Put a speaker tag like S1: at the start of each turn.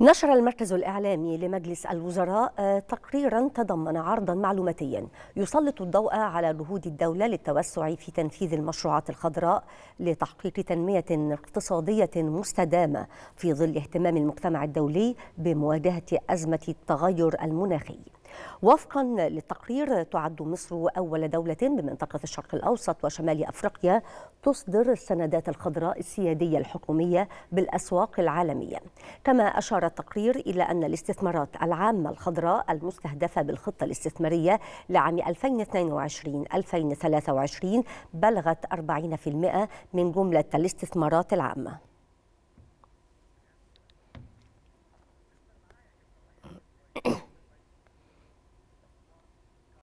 S1: نشر المركز الإعلامي لمجلس الوزراء آه، تقريرا تضمن عرضا معلوماتيا يسلط الضوء على جهود الدولة للتوسع في تنفيذ المشروعات الخضراء لتحقيق تنمية اقتصادية مستدامة في ظل اهتمام المجتمع الدولي بمواجهة أزمة التغير المناخي وفقا للتقرير تعد مصر أول دولة بمنطقة الشرق الأوسط وشمال أفريقيا تصدر السندات الخضراء السيادية الحكومية بالأسواق العالمية كما أشار التقرير إلى أن الاستثمارات العامة الخضراء المستهدفة بالخطة الاستثمارية لعام 2022-2023 بلغت 40% من جملة الاستثمارات العامة